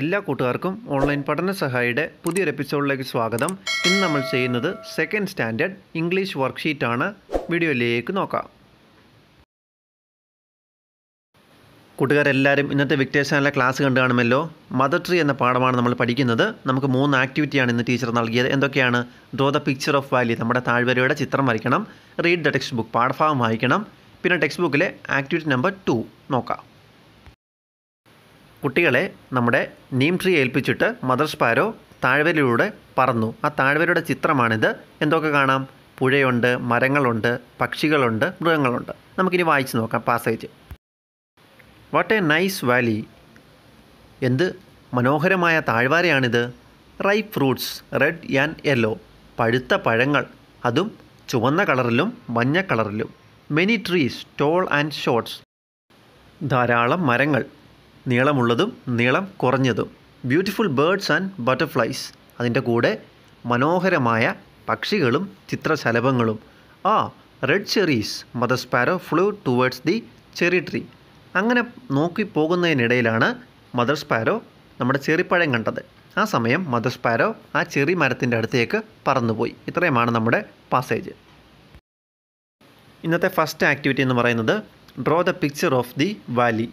എല്ലാ കൂട്ടുകാർക്കും ഓൺലൈൻ പഠന സഹായിയുടെ പുതിയൊരു എപ്പിസോഡിലേക്ക് സ്വാഗതം ഇന്ന് നമ്മൾ ചെയ്യുന്നത് സെക്കൻഡ് സ്റ്റാൻഡേർഡ് ഇംഗ്ലീഷ് വർക്ക്ഷീറ്റാണ് വീഡിയോയിലേക്ക് നോക്കാം കൂട്ടുകാരെല്ലാവരും ഇന്നത്തെ വിക്ടേഷനിലെ ക്ലാസ് കണ്ടു കാണുമല്ലോ മദർ ട്രീ എന്ന പാഠമാണ് നമ്മൾ പഠിക്കുന്നത് നമുക്ക് മൂന്ന് ആക്ടിവിറ്റിയാണ് ഇന്ന് ടീച്ചർ നൽകിയത് എന്തൊക്കെയാണ് draw the picture of valley നമ്മുടെ താഴ്വരയുടെ ചിത്രം വരയ്ക്കണം റീഡ് ദ ടെക്സ്റ്റ് ബുക്ക് പാഠഭാഗം വായിക്കണം പിന്നെ ടെക്സ്റ്റ് ബുക്കിലെ ആക്ടിവിറ്റി നമ്പർ ടു നോക്കാം കുട്ടികളെ നമ്മുടെ നീം ട്രീ ഏൽപ്പിച്ചിട്ട് മദർ സ്പാരോ താഴ്വരയിലൂടെ പറന്നു ആ താഴ്വരയുടെ ചിത്രമാണിത് എന്തൊക്കെ കാണാം പുഴയുണ്ട് മരങ്ങളുണ്ട് പക്ഷികളുണ്ട് മൃഗങ്ങളുണ്ട് നമുക്കിനി വായിച്ചു നോക്കാം passage what a nice valley എന്ത് മനോഹരമായ താഴ്വാരയാണിത് ripe fruits red and yellow പഴുത്ത പഴങ്ങൾ അതും ചുവന്ന കളറിലും മഞ്ഞ കളറിലും many trees tall and shorts ധാരാളം മരങ്ങൾ നീളമുള്ളതും നീളം കുറഞ്ഞതും ബ്യൂട്ടിഫുൾ ബേഡ്സ് ആൻഡ് ബട്ടർഫ്ലൈസ് അതിൻ്റെ കൂടെ മനോഹരമായ പക്ഷികളും ചിത്രശലഭങ്ങളും ആ red cherries mother sparrow flew towards the cherry tree അങ്ങനെ നോക്കി പോകുന്നതിനിടയിലാണ് മദർ സ്പാരോ നമ്മുടെ ചെറിപ്പഴം കണ്ടത് ആ സമയം മദർ സ്പാരോ ആ ചെറി മരത്തിൻ്റെ അടുത്തേക്ക് പറന്നുപോയി ഇത്രയുമാണ് നമ്മുടെ പാസേജ് ഇന്നത്തെ ഫസ്റ്റ് ആക്ടിവിറ്റി എന്ന് പറയുന്നത് draw the picture of the valley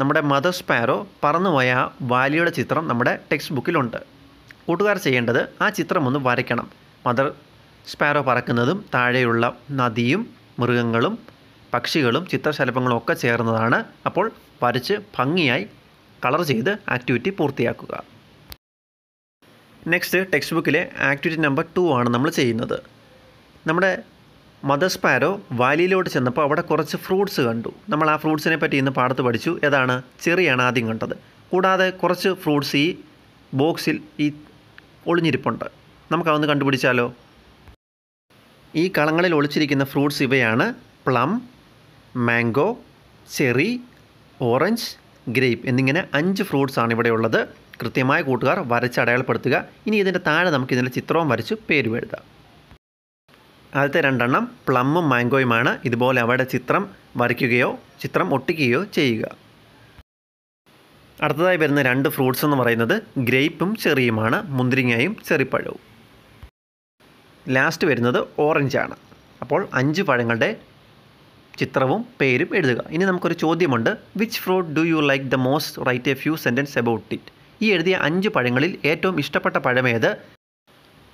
നമ്മുടെ മദർ സ്പാരോ പറന്നുപോയ ആ വാലിയുടെ ചിത്രം നമ്മുടെ ടെക്സ്റ്റ് ബുക്കിലുണ്ട് കൂട്ടുകാർ ചെയ്യേണ്ടത് ആ ചിത്രം ഒന്ന് വരയ്ക്കണം മദർ സ്പാരോ പറക്കുന്നതും താഴെയുള്ള നദിയും മൃഗങ്ങളും പക്ഷികളും ചിത്രശലഭങ്ങളും ഒക്കെ ചേർന്നതാണ് അപ്പോൾ വരച്ച് ഭംഗിയായി കളർ ചെയ്ത് ആക്ടിവിറ്റി പൂർത്തിയാക്കുക നെക്സ്റ്റ് ടെക്സ്റ്റ് ബുക്കിലെ ആക്ടിവിറ്റി നമ്പർ ടു ആണ് നമ്മൾ ചെയ്യുന്നത് നമ്മുടെ മദർ സ്പാരോ വാലിയിലോട്ട് ചെന്നപ്പോൾ അവിടെ കുറച്ച് ഫ്രൂട്ട്സ് കണ്ടു നമ്മൾ ആ ഫ്രൂട്ട്സിനെ പറ്റി ഇന്ന് പാടത്ത് പഠിച്ചു ഏതാണ് ചെറിയാണ് ആദ്യം കണ്ടത് കൂടാതെ കുറച്ച് ഫ്രൂട്ട്സ് ഈ ബോക്സിൽ ഈ ഒളിഞ്ഞിരിപ്പുണ്ട് നമുക്കതൊന്ന് കണ്ടുപിടിച്ചാലോ ഈ കളങ്ങളിൽ ഒളിച്ചിരിക്കുന്ന ഫ്രൂട്ട്സ് ഇവയാണ് plum mango cherry orange grape എന്നിങ്ങനെ അഞ്ച് ഫ്രൂട്ട്സ് ആണ് ഇവിടെ ഉള്ളത് കൃത്യമായ കൂട്ടുകാർ വരച്ച് അടയാളപ്പെടുത്തുക ഇനി ഇതിൻ്റെ താഴെ നമുക്ക് ഇതിൻ്റെ ചിത്രവും വരച്ച് പേരും എഴുതാം ആദ്യത്തെ രണ്ടെണ്ണം പ്ലമ്മും മാംഗോയുമാണ് ഇതുപോലെ അവയുടെ ചിത്രം വരയ്ക്കുകയോ ചിത്രം ഒട്ടിക്കുകയോ ചെയ്യുക അടുത്തതായി വരുന്ന രണ്ട് ഫ്രൂട്ട്സ് എന്ന് പറയുന്നത് ഗ്രേപ്പും ചെറിയുമാണ് മുന്തിരിങ്ങയും ചെറിപ്പഴവും ലാസ്റ്റ് വരുന്നത് ഓറഞ്ചാണ് അപ്പോൾ അഞ്ച് പഴങ്ങളുടെ ചിത്രവും പേരും എഴുതുക ഇനി നമുക്കൊരു ചോദ്യമുണ്ട് which fruit do you like the most write a few sentences about it ഈ എഴുതിയ അഞ്ച് പഴങ്ങളിൽ ഏറ്റവും ഇഷ്ടപ്പെട്ട പഴമേത്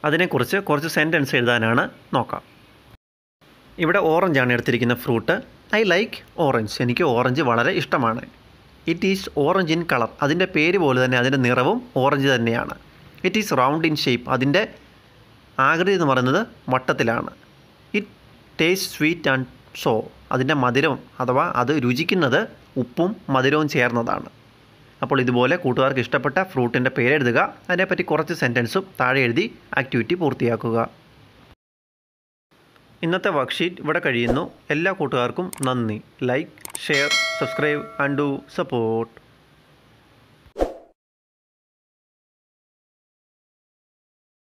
അതിനെക്കുറിച്ച് കുറച്ച് സെൻറ്റൻസ് എഴുതാനാണ് നോക്കാം ഇവിടെ ഓറഞ്ചാണ് എടുത്തിരിക്കുന്ന ഫ്രൂട്ട് ഐ ലൈക്ക് ഓറഞ്ച് എനിക്ക് ഓറഞ്ച് വളരെ ഇഷ്ടമാണ് it is orange in colour അതിൻ്റെ പേര് പോലെ തന്നെ അതിൻ്റെ നിറവും ഓറഞ്ച് തന്നെയാണ് it is round in shape അതിൻ്റെ ആകൃതി എന്ന് പറയുന്നത് വട്ടത്തിലാണ് it taste sweet and so അതിൻ്റെ മധുരം അഥവാ അത് രുചിക്കുന്നത് ഉപ്പും മധുരവും ചേർന്നതാണ് അപ്പോൾ ഇതുപോലെ കൂട്ടുകാർക്ക് ഇഷ്ടപ്പെട്ട ഫ്രൂട്ടിൻ്റെ പേരെഴുതുക അതിനെപ്പറ്റി കുറച്ച് സെൻറ്റൻസും താഴെ എഴുതി ആക്ടിവിറ്റി പൂർത്തിയാക്കുക ഇന്നത്തെ വർക്ക്ഷീറ്റ് ഇവിടെ കഴിയുന്നു എല്ലാ കൂട്ടുകാർക്കും നന്ദി like share subscribe and do support